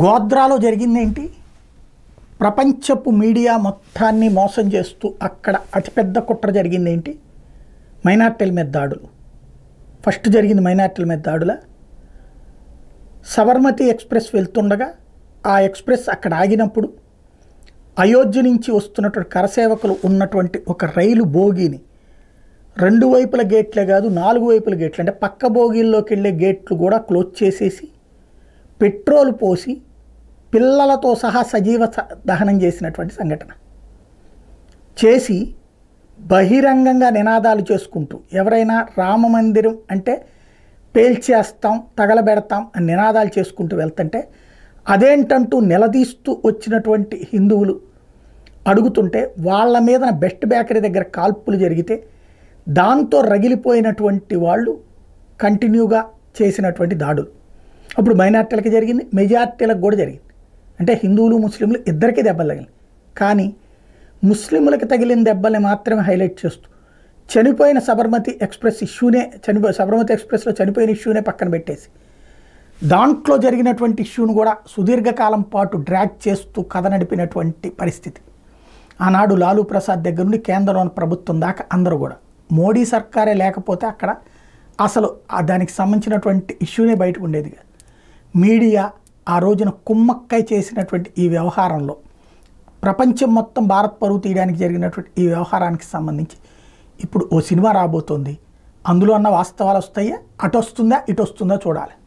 గోద్రాలో జరిగిందేంటి ప్రపంచపు మీడియా మొత్తాన్ని మోసం చేస్తూ అక్కడ అతిపెద్ద కుట్ర జరిగిందేంటి మైనార్టీల మీద దాడులు ఫస్ట్ జరిగింది మైనార్టీల మీద దాడుల సబర్మతి ఎక్స్ప్రెస్ వెళ్తుండగా ఆ ఎక్స్ప్రెస్ అక్కడ ఆగినప్పుడు అయోధ్య నుంచి వస్తున్నటువంటి కరసేవకులు ఉన్నటువంటి ఒక రైలు భోగిని రెండు వైపుల గేట్లే కాదు నాలుగు వైపుల గేట్లు అంటే పక్క భోగిల్లోకి వెళ్ళే గేట్లు కూడా క్లోజ్ చేసేసి పెట్రోల్ పోసి పిల్లలతో సహా సజీవ దహనం చేసినటువంటి సంఘటన చేసి బహిరంగంగా నినాదాలు చేసుకుంటూ ఎవరైనా రామ మందిరం అంటే పేల్చేస్తాం తగలబెడతాం అని నినాదాలు చేసుకుంటూ వెళ్తుంటే అదేంటంటూ నిలదీస్తూ వచ్చినటువంటి హిందువులు అడుగుతుంటే వాళ్ళ మీద బెస్ట్ బేకరీ దగ్గర కాల్పులు జరిగితే దాంతో రగిలిపోయినటువంటి వాళ్ళు కంటిన్యూగా చేసినటువంటి దాడులు అప్పుడు మైనార్టీలకి జరిగింది మెజార్టీలకు కూడా జరిగింది అంటే హిందువులు ముస్లింలు ఇద్దరికీ దెబ్బలు తగిలింది కానీ ముస్లింలకు తగిలిన దెబ్బల్ని మాత్రమే హైలైట్ చేస్తూ చనిపోయిన సబర్మతి ఎక్స్ప్రెస్ ఇష్యూనే చనిపో సబర్మతి ఎక్స్ప్రెస్లో చనిపోయిన ఇష్యూనే పక్కన పెట్టేసి దాంట్లో జరిగినటువంటి ఇష్యూను కూడా సుదీర్ఘకాలం పాటు డ్రాగ్ చేస్తూ కథ నడిపినటువంటి పరిస్థితి ఆనాడు లాలూ ప్రసాద్ దగ్గర నుండి కేంద్రంలోని ప్రభుత్వం దాకా అందరూ కూడా మోడీ సర్కారే లేకపోతే అక్కడ అసలు దానికి సంబంధించినటువంటి ఇష్యూనే బయటకు ఉండేది కాదు మీడియా ఆ రోజున కుమ్మక్కై చేసినటువంటి ఈ వ్యవహారంలో ప్రపంచం మొత్తం భారత్ పరువు తీయడానికి జరిగినటువంటి ఈ వ్యవహారానికి సంబంధించి ఇప్పుడు ఓ సినిమా రాబోతోంది అందులో అన్న వాస్తవాలు వస్తాయా అటు వస్తుందా ఇటు వస్తుందా చూడాలి